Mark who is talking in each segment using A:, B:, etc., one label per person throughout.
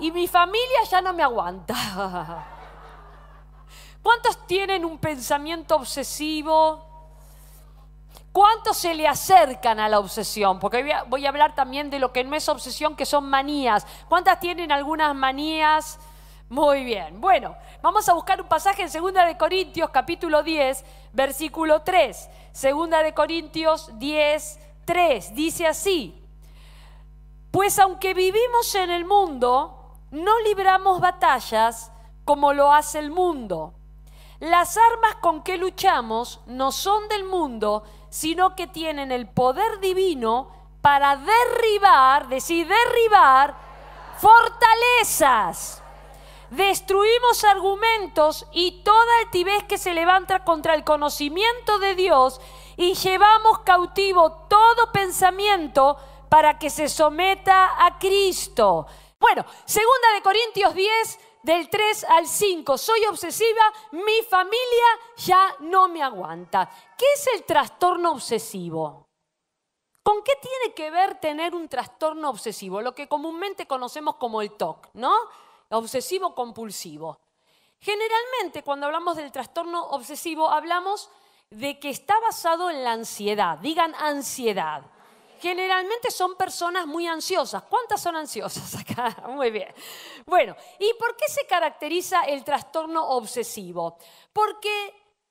A: y mi familia ya no me aguanta. ¿Cuántos tienen un pensamiento obsesivo? ¿Cuántos se le acercan a la obsesión? Porque voy a hablar también de lo que no es obsesión, que son manías. ¿Cuántas tienen algunas manías? Muy bien. Bueno, vamos a buscar un pasaje en 2 de Corintios capítulo 10, versículo 3. 2 de Corintios 10, 3. Dice así, pues aunque vivimos en el mundo, no libramos batallas como lo hace el mundo. Las armas con que luchamos no son del mundo, sino que tienen el poder divino para derribar, decir, derribar fortalezas. Destruimos argumentos y toda altivez que se levanta contra el conocimiento de Dios y llevamos cautivo todo pensamiento para que se someta a Cristo. Bueno, segunda de Corintios 10, del 3 al 5. Soy obsesiva, mi familia ya no me aguanta. ¿Qué es el trastorno obsesivo? ¿Con qué tiene que ver tener un trastorno obsesivo? Lo que comúnmente conocemos como el TOC, ¿no? Obsesivo compulsivo. Generalmente cuando hablamos del trastorno obsesivo hablamos de que está basado en la ansiedad. Digan ansiedad generalmente son personas muy ansiosas. ¿Cuántas son ansiosas acá? Muy bien. Bueno, ¿y por qué se caracteriza el trastorno obsesivo? Porque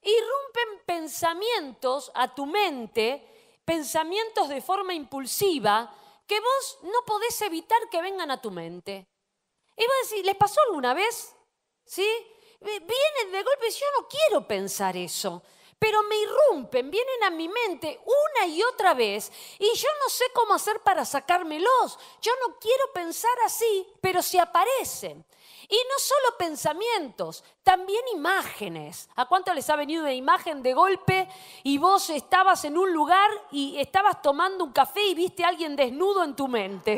A: irrumpen pensamientos a tu mente, pensamientos de forma impulsiva, que vos no podés evitar que vengan a tu mente. Y vos decís, ¿les pasó alguna vez? ¿Sí? Vienen de golpe y yo no quiero pensar eso pero me irrumpen, vienen a mi mente una y otra vez y yo no sé cómo hacer para sacármelos. Yo no quiero pensar así, pero se aparecen. Y no solo pensamientos, también imágenes. ¿A cuánto les ha venido una imagen de golpe y vos estabas en un lugar y estabas tomando un café y viste a alguien desnudo en tu mente?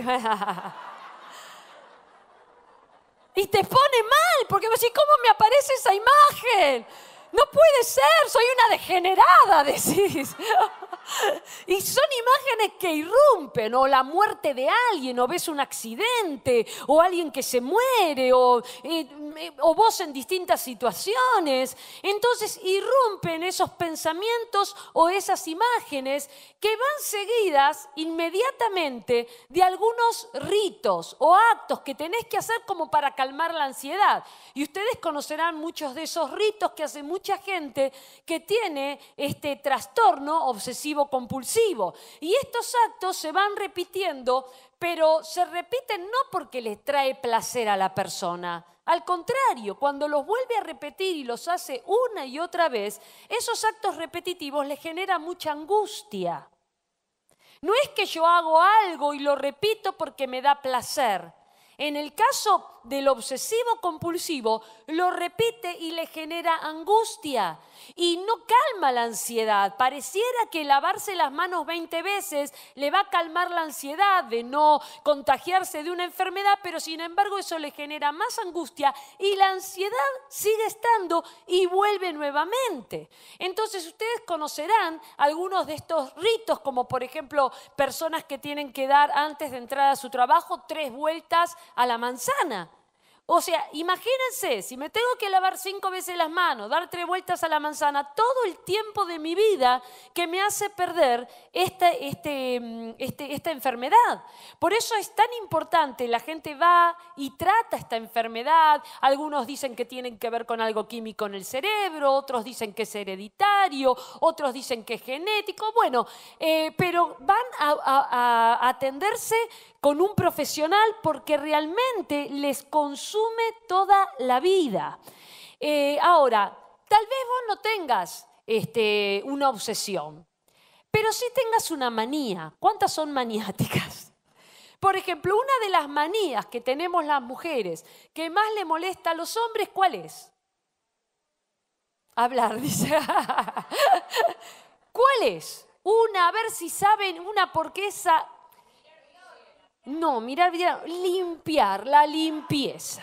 A: y te pone mal, porque vos decís, ¿cómo me aparece esa imagen? No puede ser, soy una degenerada, decís. Y son imágenes que irrumpen, o la muerte de alguien, o ves un accidente, o alguien que se muere, o eh, o vos en distintas situaciones. Entonces irrumpen esos pensamientos o esas imágenes que van seguidas inmediatamente de algunos ritos o actos que tenés que hacer como para calmar la ansiedad. Y ustedes conocerán muchos de esos ritos que hace mucha gente que tiene este trastorno obsesivo compulsivo. Y estos actos se van repitiendo pero se repiten no porque les trae placer a la persona, al contrario, cuando los vuelve a repetir y los hace una y otra vez, esos actos repetitivos le generan mucha angustia. No es que yo hago algo y lo repito porque me da placer en el caso del obsesivo compulsivo, lo repite y le genera angustia y no calma la ansiedad. Pareciera que lavarse las manos 20 veces le va a calmar la ansiedad de no contagiarse de una enfermedad, pero sin embargo eso le genera más angustia y la ansiedad sigue estando y vuelve nuevamente. Entonces ustedes conocerán algunos de estos ritos, como por ejemplo personas que tienen que dar antes de entrar a su trabajo tres vueltas a la manzana. O sea, imagínense, si me tengo que lavar cinco veces las manos, dar tres vueltas a la manzana, todo el tiempo de mi vida que me hace perder esta, este, mm, este, esta enfermedad. Por eso es tan importante, la gente va y trata esta enfermedad, algunos dicen que tienen que ver con algo químico en el cerebro, otros dicen que es hereditario, otros dicen que es genético, bueno, eh, pero van a atenderse con un profesional porque realmente les consume toda la vida. Eh, ahora, tal vez vos no tengas este, una obsesión, pero sí tengas una manía. ¿Cuántas son maniáticas? Por ejemplo, una de las manías que tenemos las mujeres que más le molesta a los hombres, ¿cuál es? Hablar, dice. ¿Cuál es? Una, a ver si saben una, porque esa no, mirar, limpiar, la limpieza.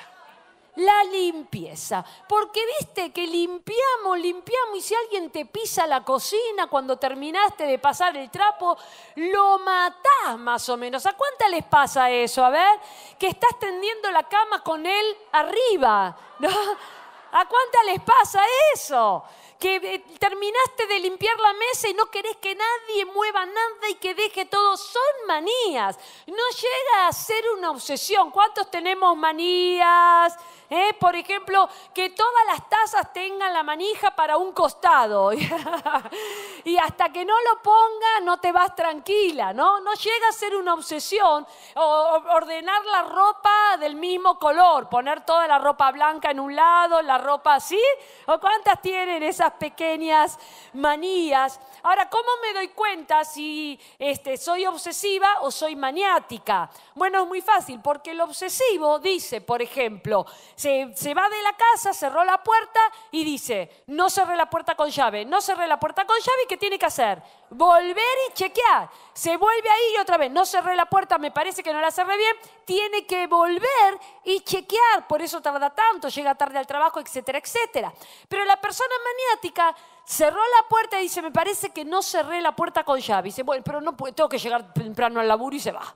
A: La limpieza. Porque viste que limpiamos, limpiamos y si alguien te pisa la cocina cuando terminaste de pasar el trapo, lo matás más o menos. ¿A cuánta les pasa eso? A ver, que estás tendiendo la cama con él arriba. ¿no? ¿A cuánta les pasa eso? que eh, terminaste de limpiar la mesa y no querés que nadie mueva nada y que deje todo. Son manías. No llega a ser una obsesión. ¿Cuántos tenemos manías? ¿Eh? por ejemplo, que todas las tazas tengan la manija para un costado. y hasta que no lo ponga, no te vas tranquila, ¿no? No llega a ser una obsesión ordenar la ropa del mismo color, poner toda la ropa blanca en un lado, la ropa así. ¿O cuántas tienen esas pequeñas manías? Ahora, ¿cómo me doy cuenta si este, soy obsesiva o soy maniática? Bueno, es muy fácil, porque el obsesivo dice, por ejemplo, se, se va de la casa, cerró la puerta y dice, no cerré la puerta con llave, no cerré la puerta con llave, ¿y qué tiene que hacer? Volver y chequear. Se vuelve ahí y otra vez, no cerré la puerta, me parece que no la cerré bien, tiene que volver y chequear, por eso tarda tanto, llega tarde al trabajo, etcétera, etcétera. Pero la persona maniática cerró la puerta y dice, me parece que no cerré la puerta con llave. dice, bueno, pero no tengo que llegar temprano al laburo y se va.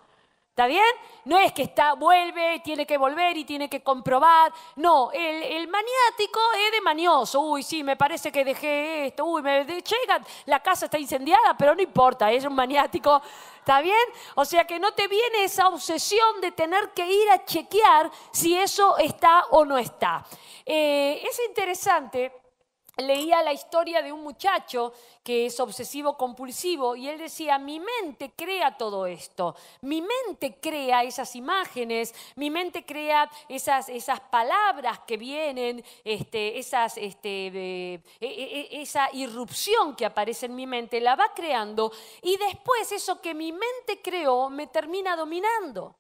A: ¿Está bien? No es que está, vuelve, tiene que volver y tiene que comprobar. No, el, maniático es de manioso. Uy, sí, me parece que dejé esto. Uy, me llega, la casa está incendiada, pero no importa, es un maniático. ¿Está bien? O sea que no te viene esa obsesión de tener que ir a chequear si eso está o no está. Eh, es interesante leía la historia de un muchacho que es obsesivo compulsivo y él decía, mi mente crea todo esto, mi mente crea esas imágenes, mi mente crea esas, esas palabras que vienen, este, esas, este, e, e, e, esa irrupción que aparece en mi mente, la va creando y después eso que mi mente creó me termina dominando,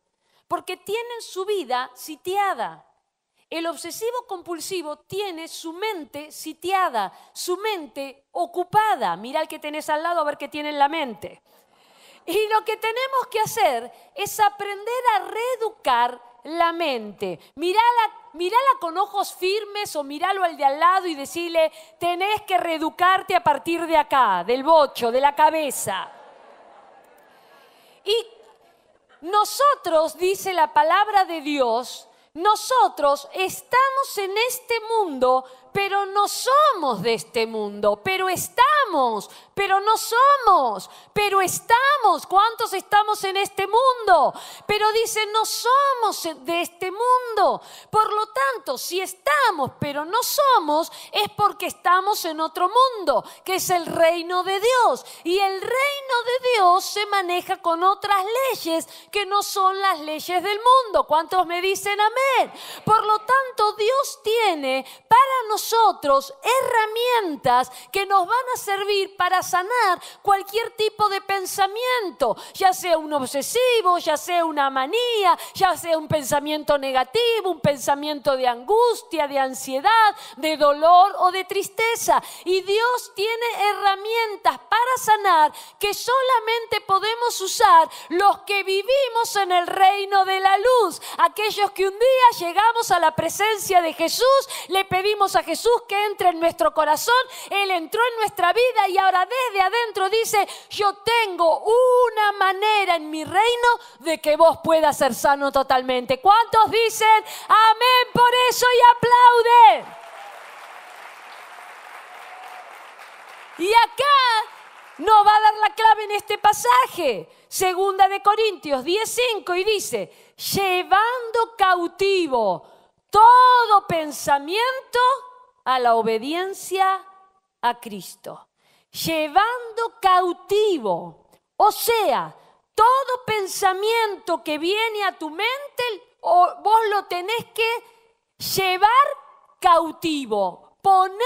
A: porque tienen su vida sitiada. El obsesivo compulsivo tiene su mente sitiada, su mente ocupada. Mira el que tenés al lado a ver qué tiene en la mente. Y lo que tenemos que hacer es aprender a reeducar la mente. Mirala, mirala con ojos firmes o míralo al de al lado y decirle, tenés que reeducarte a partir de acá, del bocho, de la cabeza. Y nosotros, dice la palabra de Dios, nosotros estamos en este mundo, pero no somos de este mundo, pero estamos pero no somos, pero estamos. ¿Cuántos estamos en este mundo? Pero dicen no somos de este mundo. Por lo tanto, si estamos, pero no somos, es porque estamos en otro mundo, que es el reino de Dios. Y el reino de Dios se maneja con otras leyes que no son las leyes del mundo. ¿Cuántos me dicen amén? Por lo tanto, Dios tiene para nosotros herramientas que nos van a servir para sanar cualquier tipo de pensamiento, ya sea un obsesivo, ya sea una manía, ya sea un pensamiento negativo, un pensamiento de angustia, de ansiedad, de dolor o de tristeza. Y Dios tiene herramientas para sanar que solamente podemos usar los que vivimos en el reino de la luz, aquellos que un día llegamos a la presencia de Jesús, le pedimos a Jesús que entre en nuestro corazón, Él entró en nuestra vida y ahora desde adentro dice, yo tengo una manera en mi reino de que vos puedas ser sano totalmente. ¿Cuántos dicen amén por eso y aplauden? Y acá nos va a dar la clave en este pasaje. Segunda de Corintios 10:5 y dice, llevando cautivo todo pensamiento a la obediencia a Cristo llevando cautivo, o sea, todo pensamiento que viene a tu mente, vos lo tenés que llevar cautivo, ponerlo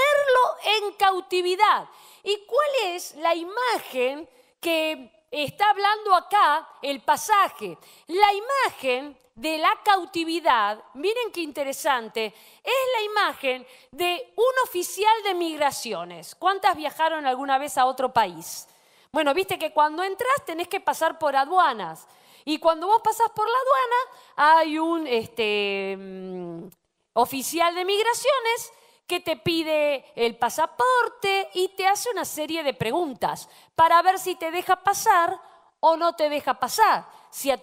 A: en cautividad. ¿Y cuál es la imagen que está hablando acá el pasaje? La imagen de la cautividad, miren qué interesante, es la imagen de un oficial de migraciones. ¿Cuántas viajaron alguna vez a otro país? Bueno, viste que cuando entras tenés que pasar por aduanas. Y cuando vos pasás por la aduana, hay un este, mm, oficial de migraciones que te pide el pasaporte y te hace una serie de preguntas para ver si te deja pasar o no te deja pasar. Si a,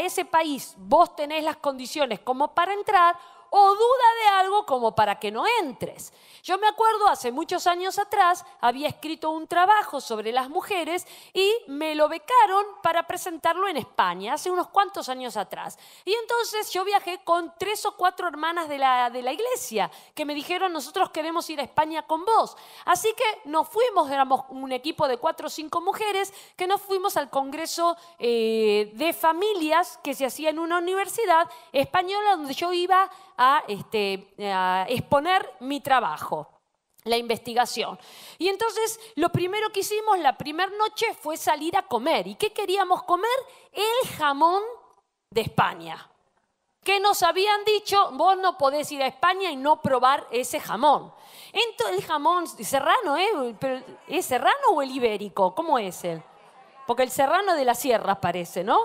A: ese país vos tenés las condiciones como para entrar, o duda de algo como para que no entres. Yo me acuerdo, hace muchos años atrás, había escrito un trabajo sobre las mujeres y me lo becaron para presentarlo en España, hace unos cuantos años atrás. Y entonces yo viajé con tres o cuatro hermanas de la, de la iglesia que me dijeron, nosotros queremos ir a España con vos. Así que nos fuimos, éramos un equipo de cuatro o cinco mujeres, que nos fuimos al Congreso eh, de Familias que se hacía en una universidad española donde yo iba a, este, exponer mi trabajo la investigación. Y entonces lo primero que hicimos la primera noche fue salir a comer. ¿Y qué queríamos comer? El jamón de España. Que nos habían dicho, vos no podés ir a España y no probar ese jamón. Entonces, el jamón serrano, ¿eh? ¿Es serrano o el ibérico? ¿Cómo es él? Porque el serrano de la sierra parece, ¿no?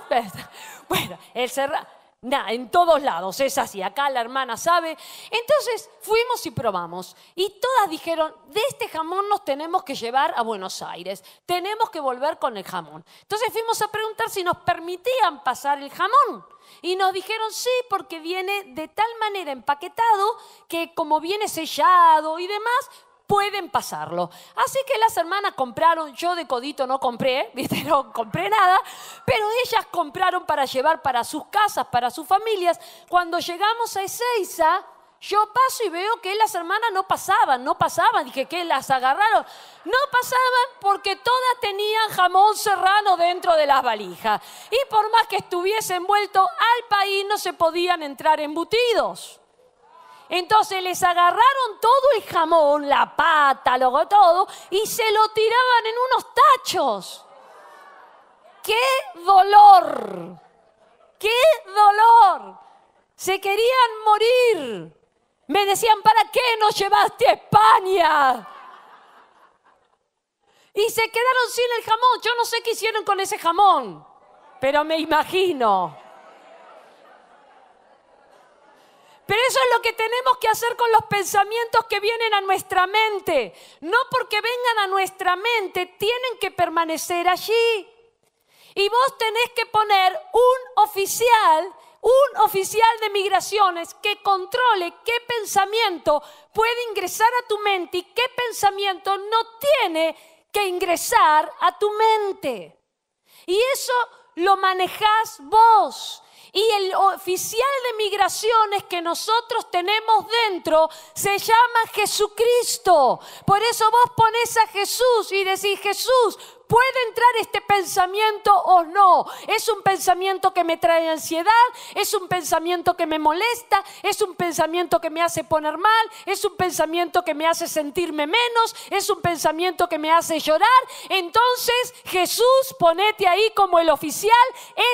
A: bueno, el serrano en todos lados es así. Acá la hermana sabe. Entonces fuimos y probamos. Y todas dijeron, de este jamón nos tenemos que llevar a Buenos Aires. Tenemos que volver con el jamón. Entonces fuimos a preguntar si nos permitían pasar el jamón. Y nos dijeron, sí, porque viene de tal manera empaquetado que como viene sellado y demás, pueden pasarlo. Así que las hermanas compraron, yo de codito no compré, ¿viste? no compré nada, pero ellas compraron para llevar para sus casas, para sus familias. Cuando llegamos a Ezeiza, yo paso y veo que las hermanas no pasaban, no pasaban. Dije, que ¿Las agarraron? No pasaban porque todas tenían jamón serrano dentro de las valijas. Y por más que estuviese envuelto al país, no se podían entrar embutidos. Entonces les agarraron todo el jamón, la pata, luego todo, y se lo tiraban en unos tachos. ¡Qué dolor! ¡Qué dolor! Se querían morir. Me decían, ¿para qué nos llevaste a España? Y se quedaron sin el jamón. Yo no sé qué hicieron con ese jamón, pero me imagino. Pero eso es lo que tenemos que hacer con los pensamientos que vienen a nuestra mente. No porque vengan a nuestra mente, tienen que permanecer allí. Y vos tenés que poner un oficial, un oficial de migraciones que controle qué pensamiento puede ingresar a tu mente y qué pensamiento no tiene que ingresar a tu mente. Y eso lo manejás vos. Y el oficial de migraciones que nosotros tenemos dentro se llama Jesucristo. Por eso vos ponés a Jesús y decís, Jesús, puede entrar este pensamiento o no. Es un pensamiento que me trae ansiedad, es un pensamiento que me molesta, es un pensamiento que me hace poner mal, es un pensamiento que me hace sentirme menos, es un pensamiento que me hace llorar. Entonces, Jesús, ponete ahí como el oficial,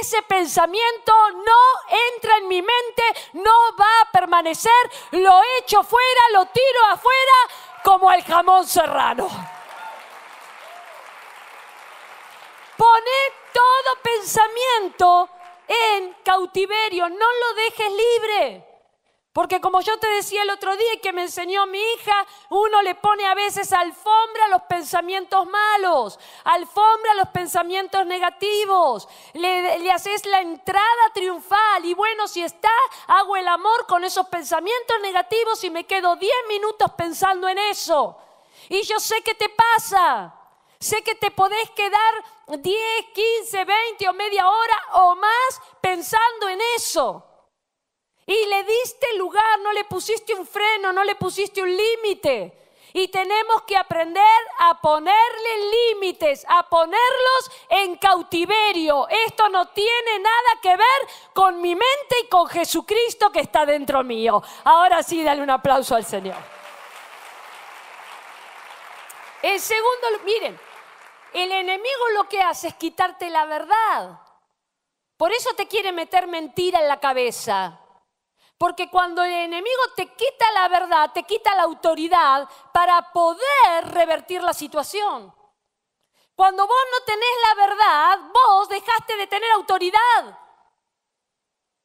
A: ese pensamiento no entra en mi mente, no va a permanecer, lo echo fuera, lo tiro afuera como el jamón serrano. Pone todo pensamiento en cautiverio, no lo dejes libre. Porque como yo te decía el otro día y que me enseñó mi hija, uno le pone a veces alfombra a los pensamientos malos, alfombra a los pensamientos negativos, le, haces la entrada triunfal y bueno, si está, hago el amor con esos pensamientos negativos y me quedo 10 minutos pensando en eso. Y yo sé que te pasa, sé que te podés quedar 10, 15, 20 o media hora o más pensando en eso. Y le diste lugar, no le pusiste un freno, no le pusiste un límite. Y tenemos que aprender a ponerle límites, a ponerlos en cautiverio. Esto no tiene nada que ver con mi mente y con Jesucristo que está dentro mío. Ahora sí, dale un aplauso al Señor. el segundo, miren, el enemigo lo que hace es quitarte la verdad. Por eso te quiere meter mentira en la cabeza. Porque cuando el enemigo te quita la verdad, te quita la autoridad para poder revertir la situación. Cuando vos no tenés la verdad, vos dejaste de tener autoridad.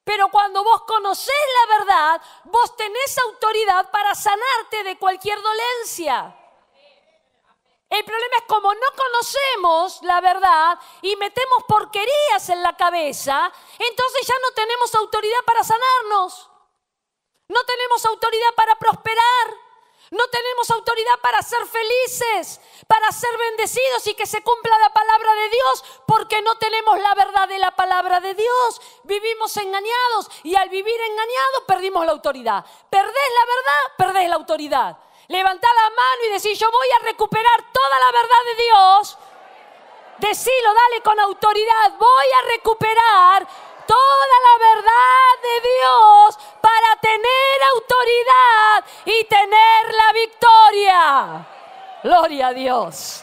A: Pero cuando vos conocés la verdad, vos tenés autoridad para sanarte de cualquier dolencia. El problema es como no conocemos la verdad y metemos porquerías en la cabeza, entonces ya no tenemos autoridad para sanarnos, no tenemos autoridad para prosperar, no tenemos autoridad para ser felices, para ser bendecidos y que se cumpla la palabra de Dios, porque no tenemos la verdad de la palabra de Dios. Vivimos engañados y al vivir engañados perdimos la autoridad. Perdés la verdad, perdés la autoridad. Levanta la mano y decir, yo voy a recuperar toda la verdad de Dios. Decilo, dale con autoridad, voy a recuperar toda la verdad de Dios para tener autoridad y tener la victoria. Gloria a Dios.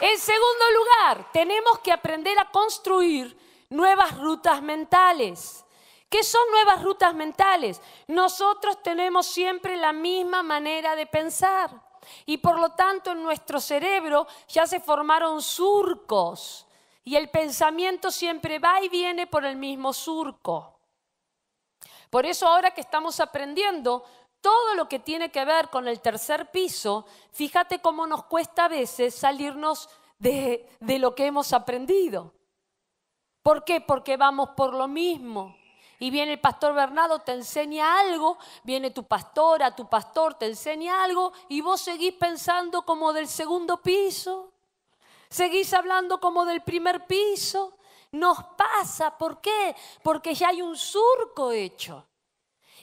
A: En segundo lugar, tenemos que aprender a construir nuevas rutas mentales. ¿Qué son nuevas rutas mentales? Nosotros tenemos siempre la misma manera de pensar y por lo tanto en nuestro cerebro ya se formaron surcos y el pensamiento siempre va y viene por el mismo surco. Por eso ahora que estamos aprendiendo todo lo que tiene que ver con el tercer piso, fíjate cómo nos cuesta a veces salirnos de, lo que hemos aprendido. ¿Por qué? Porque vamos por lo mismo. Y viene el pastor Bernardo, te enseña algo, viene tu pastora, tu pastor, te enseña algo y vos seguís pensando como del segundo piso, seguís hablando como del primer piso. Nos pasa, ¿por qué? Porque ya hay un surco hecho.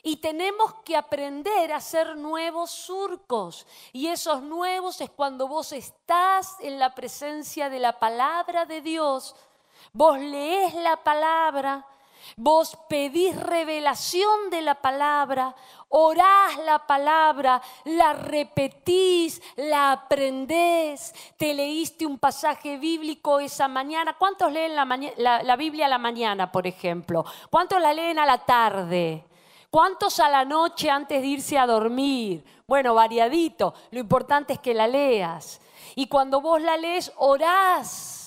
A: Y tenemos que aprender a hacer nuevos surcos. Y esos nuevos es cuando vos estás en la presencia de la palabra de Dios, vos lees la palabra, Vos pedís revelación de la palabra, orás la palabra, la repetís, la aprendés. Te leíste un pasaje bíblico esa mañana. ¿Cuántos leen la, Biblia a la mañana, por ejemplo? ¿Cuántos la leen a la tarde? ¿Cuántos a la noche antes de irse a dormir? Bueno, variadito. Lo importante es que la leas. Y cuando vos la lees, orás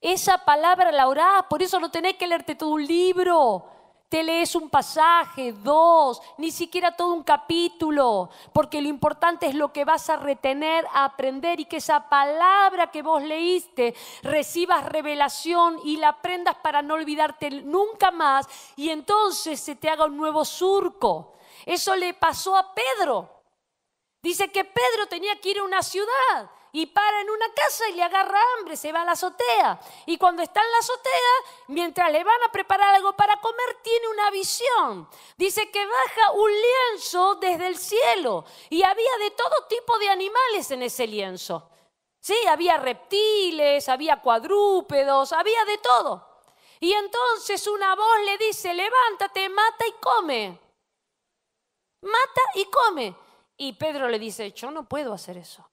A: esa palabra la orás, por eso no tenés que leerte todo un libro. Te lees un pasaje, dos, ni siquiera todo un capítulo, porque lo importante es lo que vas a retener, a aprender y que esa palabra que vos leíste recibas revelación y la aprendas para no olvidarte nunca más y entonces se te haga un nuevo surco. Eso le pasó a Pedro. Dice que Pedro tenía que ir a una ciudad y para en una casa y le agarra hambre, se va a la azotea. Y cuando está en la azotea, mientras le van a preparar algo para comer, tiene una visión. Dice que baja un lienzo desde el cielo y había de todo tipo de animales en ese lienzo. Sí, había reptiles, había cuadrúpedos, había de todo. Y entonces una voz le dice, levántate, mata y come. Mata y come. Y Pedro le dice, yo no puedo hacer eso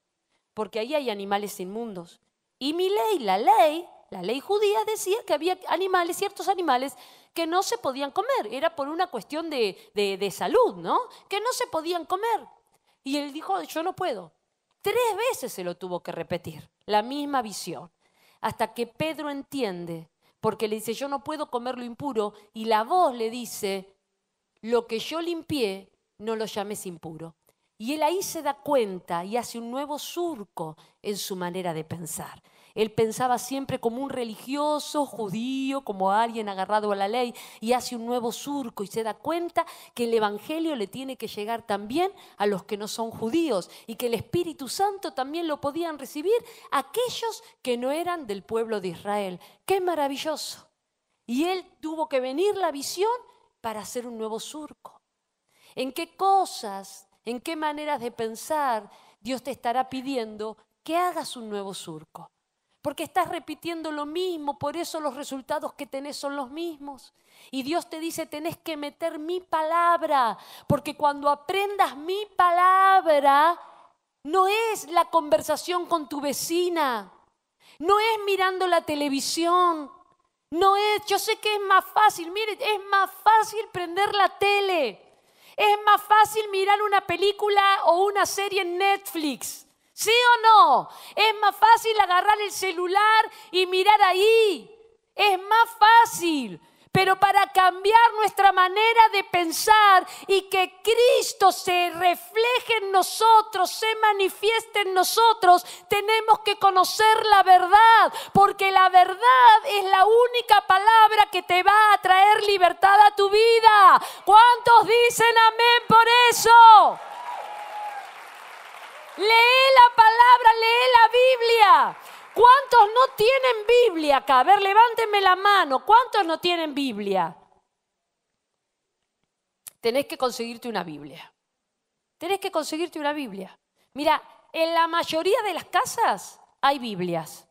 A: porque ahí hay animales inmundos. Y mi ley, la ley, la ley judía decía que había animales, ciertos animales, que no se podían comer. Era por una cuestión de, de, de salud, ¿no? Que no se podían comer. Y él dijo, yo no puedo. Tres veces se lo tuvo que repetir, la misma visión, hasta que Pedro entiende, porque le dice, yo no puedo comer lo impuro, y la voz le dice, lo que yo limpié, no lo llames impuro. Y él ahí se da cuenta y hace un nuevo surco en su manera de pensar. Él pensaba siempre como un religioso judío, como alguien agarrado a la ley, y hace un nuevo surco y se da cuenta que el Evangelio le tiene que llegar también a los que no son judíos y que el Espíritu Santo también lo podían recibir aquellos que no eran del pueblo de Israel. ¡Qué maravilloso! Y él tuvo que venir la visión para hacer un nuevo surco. ¿En qué cosas en qué maneras de pensar Dios te estará pidiendo que hagas un nuevo surco. Porque estás repitiendo lo mismo, por eso los resultados que tenés son los mismos. Y Dios te dice, tenés que meter mi palabra, porque cuando aprendas mi palabra, no es la conversación con tu vecina, no es mirando la televisión, no es, yo sé que es más fácil, mire, es más fácil prender la tele es más fácil mirar una película o una serie en Netflix. ¿Sí o no? Es más fácil agarrar el celular y mirar ahí. Es más fácil pero para cambiar nuestra manera de pensar y que Cristo se refleje en nosotros, se manifieste en nosotros, tenemos que conocer la verdad, porque la verdad es la única palabra que te va a traer libertad a tu vida. ¿Cuántos dicen amén por eso? Lee la palabra, lee la Biblia. ¿Cuántos no tienen Biblia acá? A ver, levántenme la mano. ¿Cuántos no tienen Biblia? Tenés que conseguirte una Biblia. Tenés que conseguirte una Biblia. Mira, en la mayoría de las casas hay Biblias.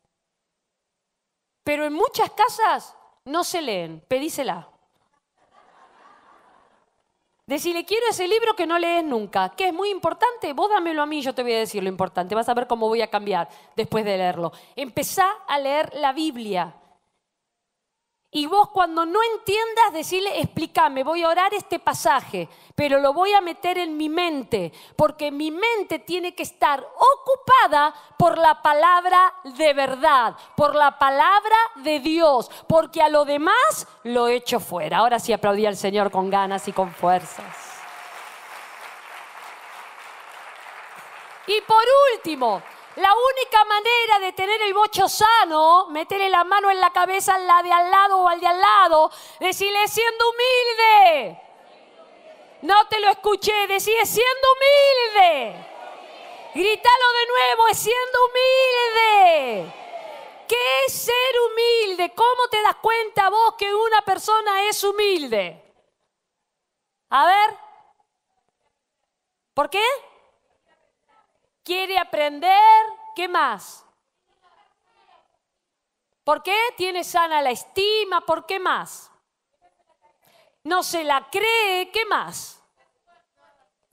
A: Pero en muchas casas no se leen. Pedísela si le quiero ese libro que no lees nunca, que es muy importante, vos dámelo a mí, yo te voy a decir lo importante, vas a ver cómo voy a cambiar después de leerlo. Empezá a leer la Biblia. Y vos cuando no entiendas, decirle, explícame, voy a orar este pasaje, pero lo voy a meter en mi mente, porque mi mente tiene que estar ocupada por la palabra de verdad, por la palabra de Dios, porque a lo demás lo echo fuera. Ahora sí aplaudí al Señor con ganas y con fuerzas. Y por último, la única manera de tener el bocho sano, meterle la mano en la cabeza a la de al lado o al de al lado, decirle siendo humilde. No te lo escuché, decirle siendo humilde. Grítalo de nuevo, es siendo humilde. ¿Qué es ser humilde? ¿Cómo te das cuenta vos que una persona es humilde? A ver. ¿Por qué? quiere aprender, ¿qué más? ¿Por qué? Tiene sana la estima, ¿por qué más? No se la cree, ¿qué más?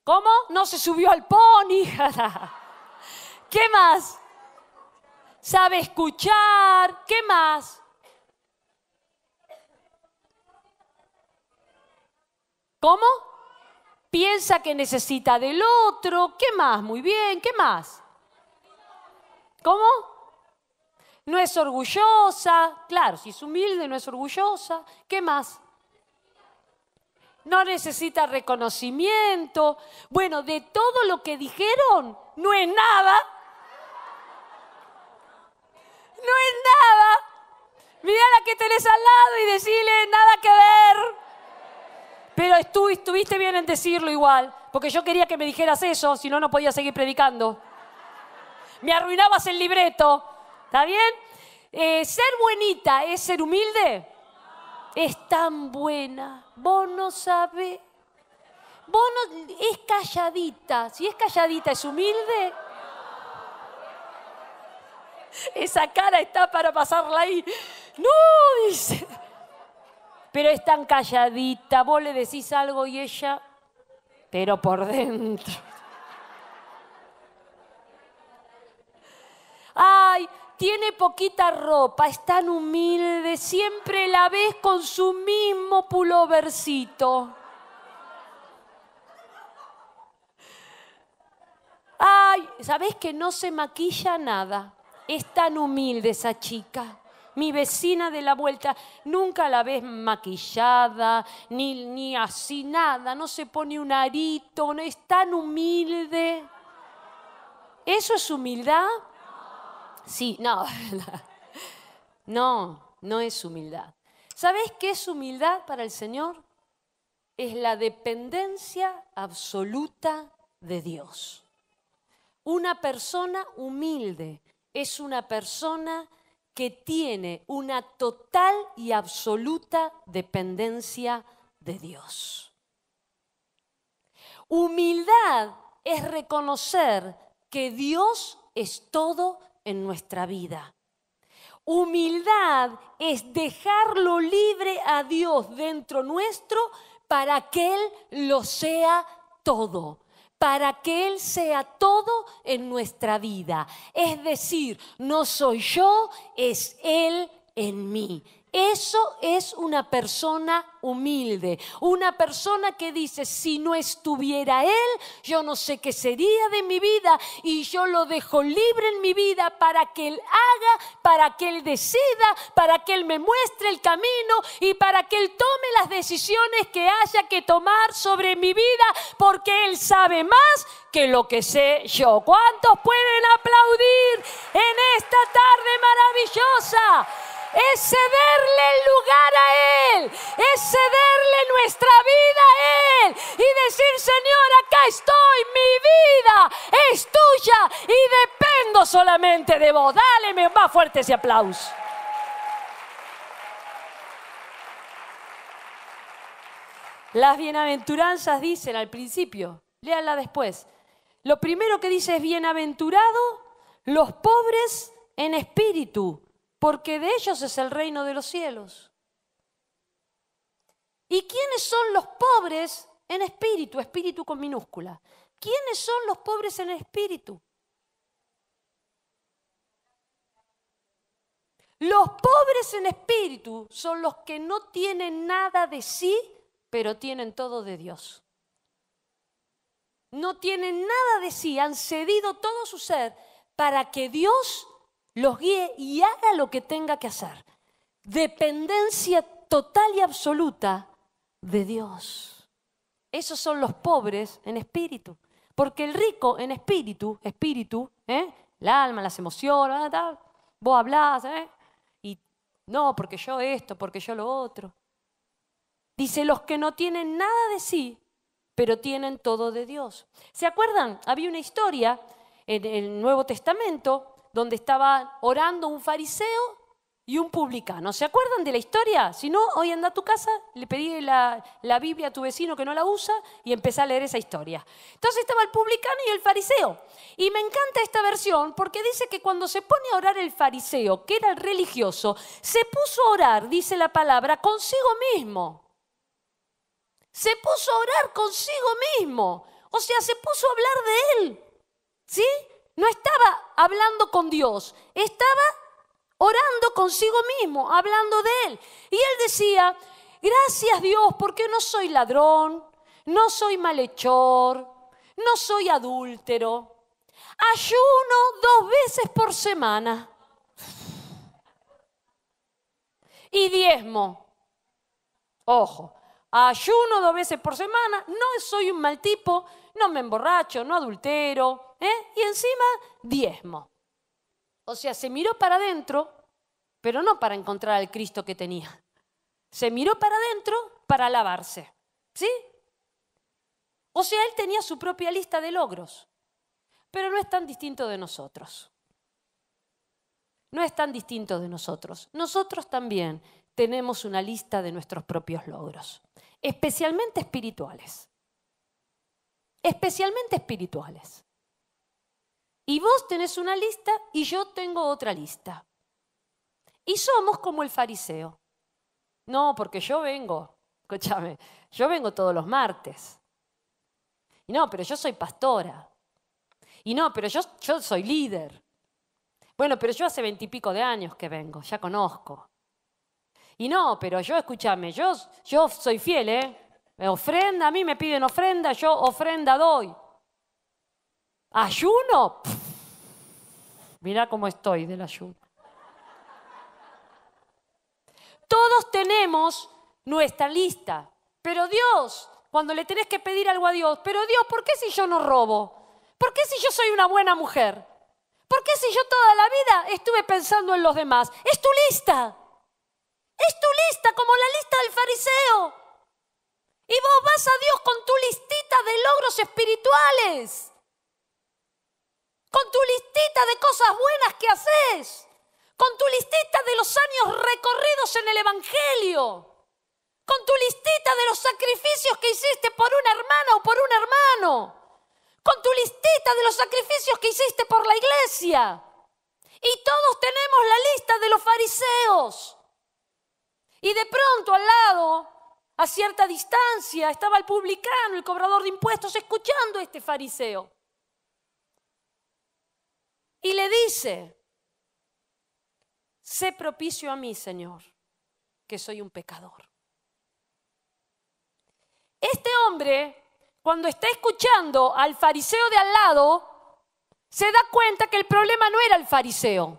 A: ¿Cómo? No se subió al pony. ¿Qué más? Sabe escuchar, ¿qué más? ¿Cómo? piensa que necesita del otro. ¿Qué más? Muy bien, ¿qué más? ¿Cómo? No es orgullosa, claro, si es humilde no es orgullosa. ¿Qué más? No necesita reconocimiento. Bueno, de todo lo que dijeron, no es nada. No es nada. Mira a la que tenés al lado y decirle nada que ver. Pero estuviste bien en decirlo igual, porque yo quería que me dijeras eso, si no, no podía seguir predicando. Me arruinabas el libreto. ¿Está bien? Eh, ser buenita es ser humilde. Es tan buena. Vos no sabés. Vos no, es calladita. Si es calladita, es humilde. Esa cara está para pasarla ahí. No, dice pero es tan calladita, vos le decís algo y ella, pero por dentro. Ay, tiene poquita ropa, es tan humilde, siempre la ves con su mismo pulovercito. Ay, ¿sabés que no se maquilla nada? Es tan humilde esa chica mi vecina de la vuelta, nunca la ves maquillada, ni, ni así nada, no se pone un arito, no es tan humilde. ¿Eso es humildad? Sí, no, no, no es humildad. ¿Sabes qué es humildad para el Señor? Es la dependencia absoluta de Dios. Una persona humilde es una persona que tiene una total y absoluta dependencia de Dios. Humildad es reconocer que Dios es todo en nuestra vida. Humildad es dejarlo libre a Dios dentro nuestro para que Él lo sea todo para que Él sea todo en nuestra vida. Es decir, no soy yo, es Él en mí. Eso es una persona humilde, una persona que dice, si no estuviera Él, yo no sé qué sería de mi vida y yo lo dejo libre en mi vida para que Él haga, para que Él decida, para que Él me muestre el camino y para que Él tome las decisiones que haya que tomar sobre mi vida, porque Él sabe más que lo que sé yo. ¿Cuántos pueden aplaudir en esta tarde maravillosa? es cederle el lugar a Él, es cederle nuestra vida a Él y decir, Señor, acá estoy, mi vida es tuya y dependo solamente de vos. Dale más fuerte ese aplauso. Las bienaventuranzas dicen al principio, léanla después. Lo primero que dice es bienaventurado los pobres en espíritu, porque de ellos es el reino de los cielos. ¿Y quiénes son los pobres en espíritu? Espíritu con minúscula. ¿Quiénes son los pobres en espíritu? Los pobres en espíritu son los que no tienen nada de sí, pero tienen todo de Dios. No tienen nada de sí, han cedido todo su ser para que Dios los guíe y haga lo que tenga que hacer. Dependencia total y absoluta de Dios. Esos son los pobres en espíritu. Porque el rico en espíritu, espíritu, ¿eh? el alma, las emociones, ah, vos hablás, ¿eh? y no, porque yo esto, porque yo lo otro. Dice, los que no tienen nada de sí, pero tienen todo de Dios. ¿Se acuerdan? Había una historia en el Nuevo Testamento donde estaba orando un fariseo y un publicano. ¿Se acuerdan de la historia? Si no, hoy anda a tu casa, le pedí la, la Biblia a tu vecino que no la usa y empecé a leer esa historia. Entonces estaba el publicano y el fariseo. Y me encanta esta versión porque dice que cuando se pone a orar el fariseo, que era el religioso, se puso a orar, dice la palabra, consigo mismo. Se puso a orar consigo mismo. O sea, se puso a hablar de él. ¿Sí? no estaba hablando con Dios, estaba orando consigo mismo, hablando de Él. Y él decía, gracias Dios porque no soy ladrón, no soy malhechor, no soy adúltero. Ayuno dos veces por semana. Y diezmo. Ojo, ayuno dos veces por semana, no soy un mal tipo, no me emborracho, no adultero, ¿Eh? y encima diezmo. O sea, se miró para adentro, pero no para encontrar al Cristo que tenía. Se miró para adentro para alabarse. ¿Sí? O sea, él tenía su propia lista de logros, pero no es tan distinto de nosotros. No es tan distinto de nosotros. Nosotros también tenemos una lista de nuestros propios logros, especialmente espirituales. Especialmente espirituales. Y vos tenés una lista y yo tengo otra lista. Y somos como el fariseo. No, porque yo vengo, escúchame, yo vengo todos los martes. Y no, pero yo soy pastora. Y no, pero yo, yo soy líder. Bueno, pero yo hace veintipico de años que vengo, ya conozco. Y no, pero yo, escúchame, yo, yo soy fiel, ¿eh? Me ofrenda, a mí me piden ofrenda, yo ofrenda doy. Ayuno. mira cómo estoy del ayuno. Todos tenemos nuestra lista, pero Dios, cuando le tenés que pedir algo a Dios, pero Dios, ¿por qué si yo no robo? ¿Por qué si yo soy una buena mujer? ¿Por qué si yo toda la vida estuve pensando en los demás? Es tu lista. Es tu lista como la lista del fariseo. Y vos vas a Dios con tu listita de logros espirituales con tu listita de cosas buenas que haces, con tu listita de los años recorridos en el Evangelio, con tu listita de los sacrificios que hiciste por una hermana o por un hermano, con tu listita de los sacrificios que hiciste por la iglesia. Y todos tenemos la lista de los fariseos. Y de pronto al lado, a cierta distancia, estaba el publicano, el cobrador de impuestos, escuchando a este fariseo. Y le dice, sé propicio a mí, Señor, que soy un pecador. Este hombre, cuando está escuchando al fariseo de al lado, se da cuenta que el problema no era el fariseo,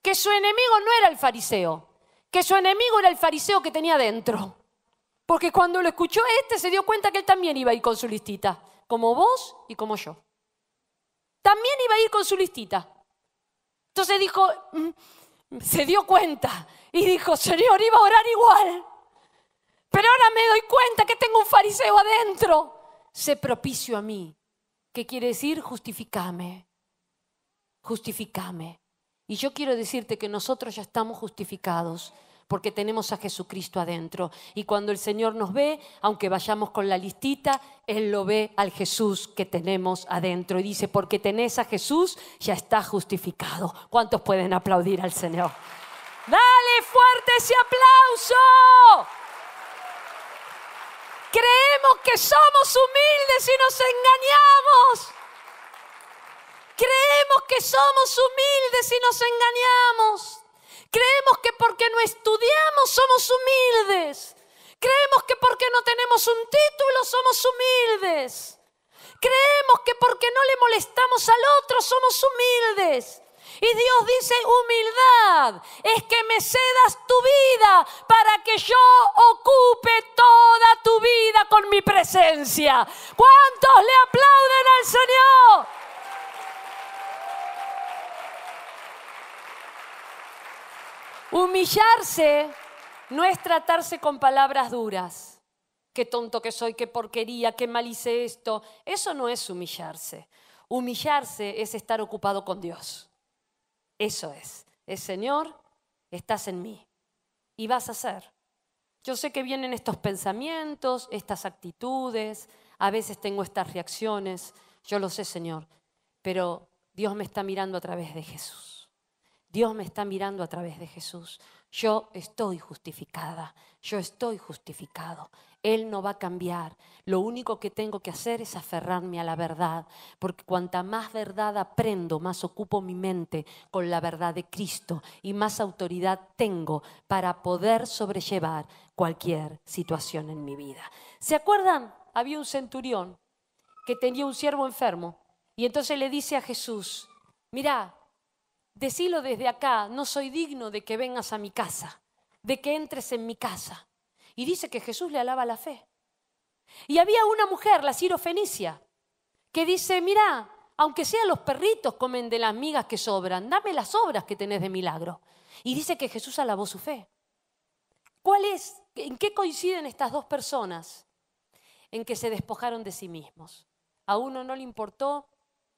A: que su enemigo no era el fariseo, que su enemigo era el fariseo que tenía dentro. Porque cuando lo escuchó este se dio cuenta que él también iba a ir con su listita, como vos y como yo ir con su listita. Entonces dijo, mm, se dio cuenta y dijo, Señor, iba a orar igual. Pero ahora me doy cuenta que tengo un fariseo adentro. se propicio a mí. que quiere decir? Justificame. Justificame. Y yo quiero decirte que nosotros ya estamos justificados porque tenemos a Jesucristo adentro. Y cuando el Señor nos ve, aunque vayamos con la listita, Él lo ve al Jesús que tenemos adentro. Y dice, porque tenés a Jesús, ya está justificado. ¿Cuántos pueden aplaudir al Señor? Dale fuerte ese aplauso. Creemos que somos humildes y nos engañamos. Creemos que somos humildes y nos engañamos. Creemos que porque no estudiamos somos humildes. Creemos que porque no tenemos un título somos humildes. Creemos que porque no le molestamos al otro somos humildes. Y Dios dice, humildad es que me cedas tu vida para que yo ocupe toda tu vida con mi presencia. ¿Cuántos le aplauden al Señor? Humillarse no es tratarse con palabras duras. Qué tonto que soy, qué porquería, qué mal hice esto. Eso no es humillarse. Humillarse es estar ocupado con Dios. Eso es. Es Señor, estás en mí. Y vas a ser. Yo sé que vienen estos pensamientos, estas actitudes, a veces tengo estas reacciones. Yo lo sé, Señor. Pero Dios me está mirando a través de Jesús. Dios me está mirando a través de Jesús. Yo estoy justificada, yo estoy justificado. Él no va a cambiar. Lo único que tengo que hacer es aferrarme a la verdad, porque cuanta más verdad aprendo, más ocupo mi mente con la verdad de Cristo y más autoridad tengo para poder sobrellevar cualquier situación en mi vida. ¿Se acuerdan? Había un centurión que tenía un siervo enfermo y entonces le dice a Jesús, mira, Decilo desde acá, no soy digno de que vengas a mi casa, de que entres en mi casa. Y dice que Jesús le alaba la fe. Y había una mujer, la sirofenicia, que dice, mira, aunque sea los perritos comen de las migas que sobran, dame las obras que tenés de milagro. Y dice que Jesús alabó su fe. ¿Cuál es, en qué coinciden estas dos personas? En que se despojaron de sí mismos. A uno no le importó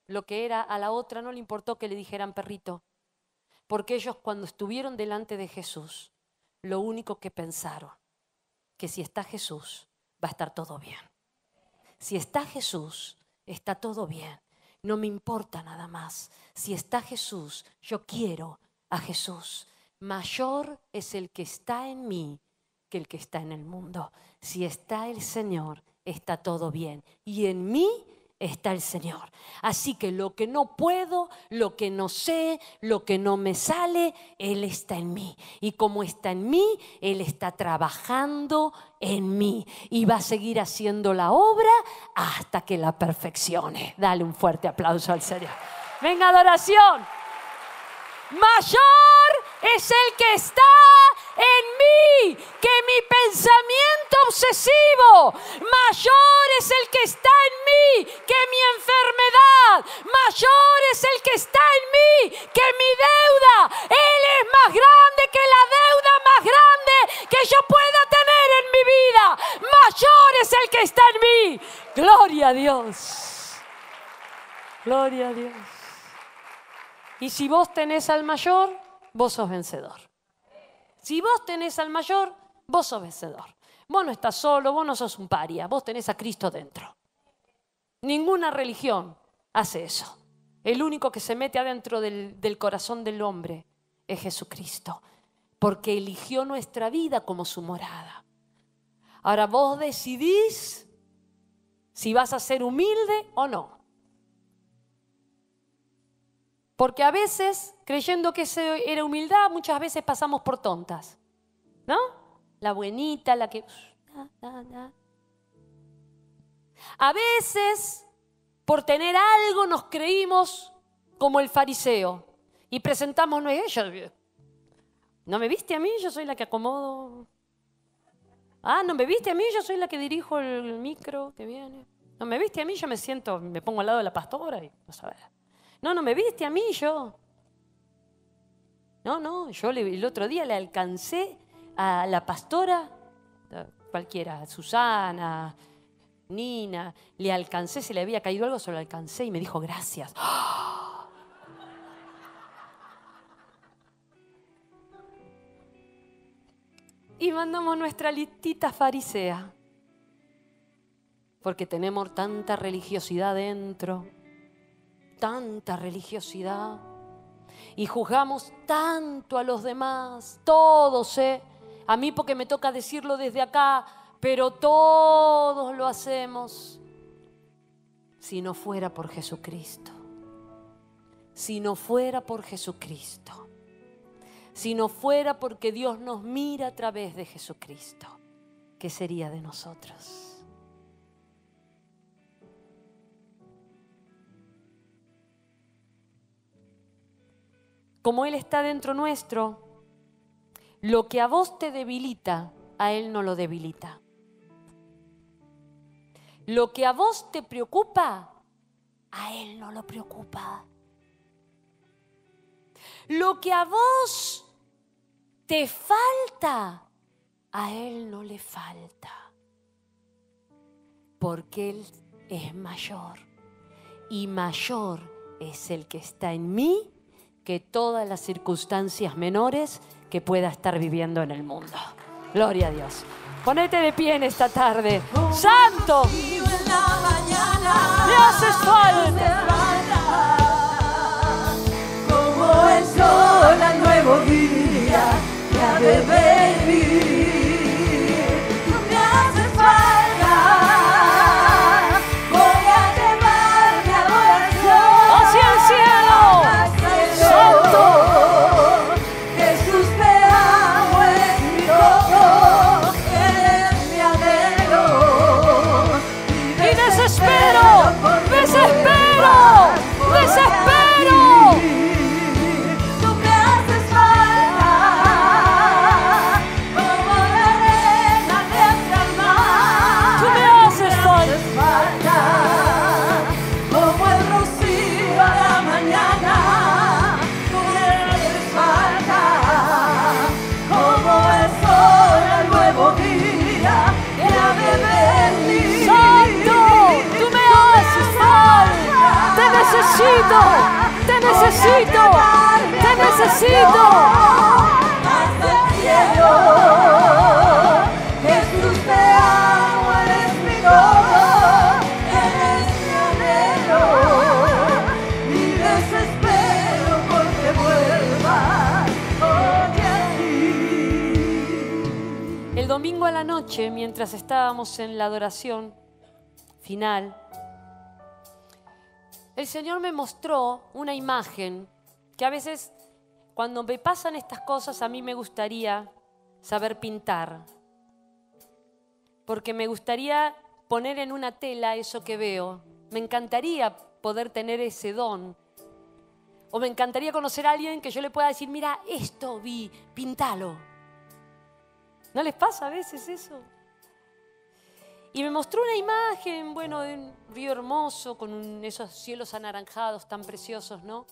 A: lo que era, a la otra no le importó que le dijeran perrito porque ellos cuando estuvieron delante de Jesús, lo único que pensaron, que si está Jesús, va a estar todo bien. Si está Jesús, está todo bien. No me importa nada más. Si está Jesús, yo quiero a Jesús. Mayor es el que está en mí que el que está en el mundo. Si está el Señor, está todo bien. Y en mí está el Señor. Así que lo que no puedo, lo que no sé, lo que no me sale, Él está en mí. Y como está en mí, Él está trabajando en mí y va a seguir haciendo la obra hasta que la perfeccione. Dale un fuerte aplauso al Señor. Venga, adoración. Mayor es el que está en mí que mi pensamiento obsesivo. Mayor es el que está en mí que mi enfermedad. Mayor es el que está en mí que mi deuda. Él es más grande que la deuda más grande que yo pueda tener en mi vida. Mayor es el que está en mí. Gloria a Dios. Gloria a Dios. Y si vos tenés al mayor, vos sos vencedor. Si vos tenés al mayor, vos sos vencedor. Vos no estás solo, vos no sos un paria, vos tenés a Cristo dentro. Ninguna religión hace eso. El único que se mete adentro del, del corazón del hombre es Jesucristo, porque eligió nuestra vida como su morada. Ahora vos decidís si vas a ser humilde o no. Porque a veces, creyendo que eso era humildad, muchas veces pasamos por tontas. ¿No? La buenita, la que... A veces, por tener algo, nos creímos como el fariseo y presentamos, no, ella. ¿no me viste a mí? Yo soy la que acomodo. Ah, ¿no me viste a mí? Yo soy la que dirijo el micro que viene. ¿No me viste a mí? Yo me siento, me pongo al lado de la pastora y a ver. No, no me viste a mí yo. No, no, yo el otro día le alcancé a la pastora, cualquiera, Susana, Nina, le alcancé, se le había caído algo, se lo alcancé y me dijo gracias. Y mandamos nuestra listita farisea, porque tenemos tanta religiosidad dentro tanta religiosidad y juzgamos tanto a los demás, todos, ¿eh? a mí porque me toca decirlo desde acá, pero todos lo hacemos si no fuera por Jesucristo. Si no fuera por Jesucristo. Si no fuera porque Dios nos mira a través de Jesucristo. ¿Qué sería de nosotros? como Él está dentro nuestro, lo que a vos te debilita, a Él no lo debilita. Lo que a vos te preocupa, a Él no lo preocupa. Lo que a vos te falta, a Él no le falta. Porque Él es mayor y mayor es el que está en mí que todas las circunstancias menores que pueda estar viviendo en el mundo. Gloria a Dios. Ponete de pie en esta tarde. Santo. Dios es Como sol al nuevo día, bebé. necesito, te necesito. Hasta el cielo, Jesús te amo, eres mi todo, eres mi anhelo, Y desespero porque vuelvas hoy a ti. El domingo a la noche, mientras estábamos en la adoración final, el Señor me mostró una imagen que a veces cuando me pasan estas cosas a mí me gustaría saber pintar, porque me gustaría poner en una tela eso que veo, me encantaría poder tener ese don, o me encantaría conocer a alguien que yo le pueda decir, mira, esto vi, pintalo. ¿No les pasa a veces eso? Y me mostró una imagen, bueno, de un río hermoso con esos cielos anaranjados tan preciosos, ¿no?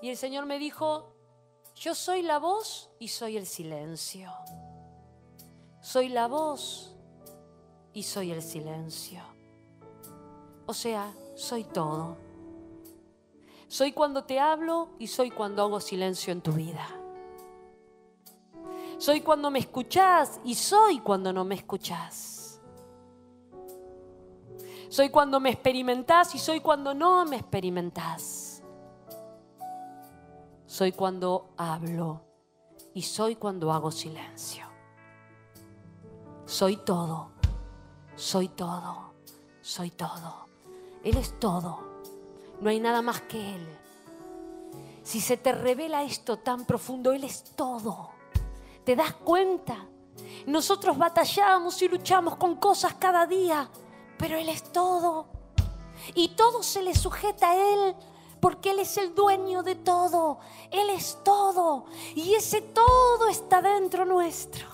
A: Y el Señor me dijo, yo soy la voz y soy el silencio. Soy la voz y soy el silencio. O sea, soy todo. Soy cuando te hablo y soy cuando hago silencio en tu vida. Soy cuando me escuchás y soy cuando no me escuchás. Soy cuando me experimentás y soy cuando no me experimentás. Soy cuando hablo y soy cuando hago silencio. Soy todo, soy todo, soy todo. Él es todo, no hay nada más que Él. Si se te revela esto tan profundo, Él es todo. ¿Te das cuenta? Nosotros batallamos y luchamos con cosas cada día, pero Él es todo. Y todo se le sujeta a Él, porque Él es el dueño de todo. Él es todo. Y ese todo está dentro nuestro.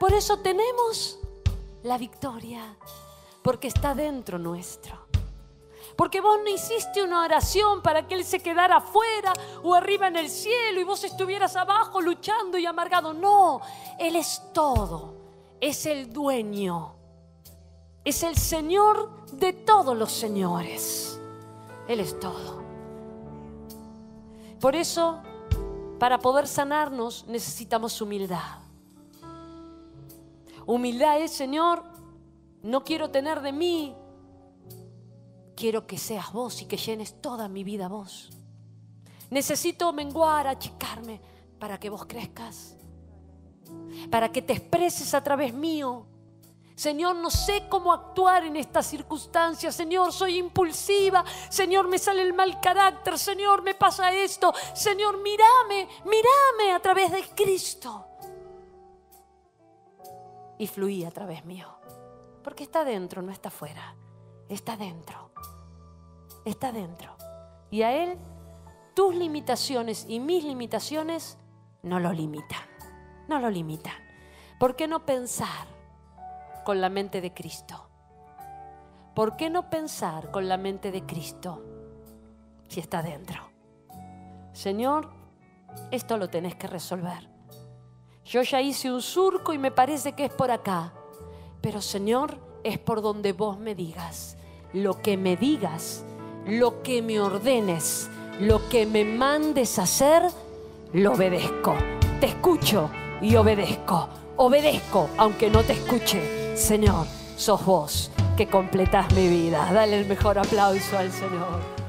A: Por eso tenemos la victoria, porque está dentro nuestro porque vos no hiciste una oración para que Él se quedara afuera o arriba en el cielo y vos estuvieras abajo luchando y amargado. No, Él es todo, es el dueño, es el Señor de todos los señores. Él es todo. Por eso, para poder sanarnos necesitamos humildad. Humildad es, Señor, no quiero tener de mí Quiero que seas vos y que llenes toda mi vida vos. Necesito menguar, achicarme para que vos crezcas, para que te expreses a través mío. Señor, no sé cómo actuar en estas circunstancias. Señor, soy impulsiva. Señor, me sale el mal carácter. Señor, me pasa esto. Señor, mírame, mírame a través de Cristo. Y fluí a través mío. Porque está dentro, no está afuera. Está dentro está dentro. Y a Él tus limitaciones y mis limitaciones no lo limitan, no lo limitan. ¿Por qué no pensar con la mente de Cristo? ¿Por qué no pensar con la mente de Cristo si está dentro? Señor, esto lo tenés que resolver. Yo ya hice un surco y me parece que es por acá, pero Señor, es por donde vos me digas. Lo que me digas lo que me ordenes, lo que me mandes hacer, lo obedezco. Te escucho y obedezco. Obedezco aunque no te escuche. Señor, sos vos que completás mi vida. Dale el mejor aplauso al Señor.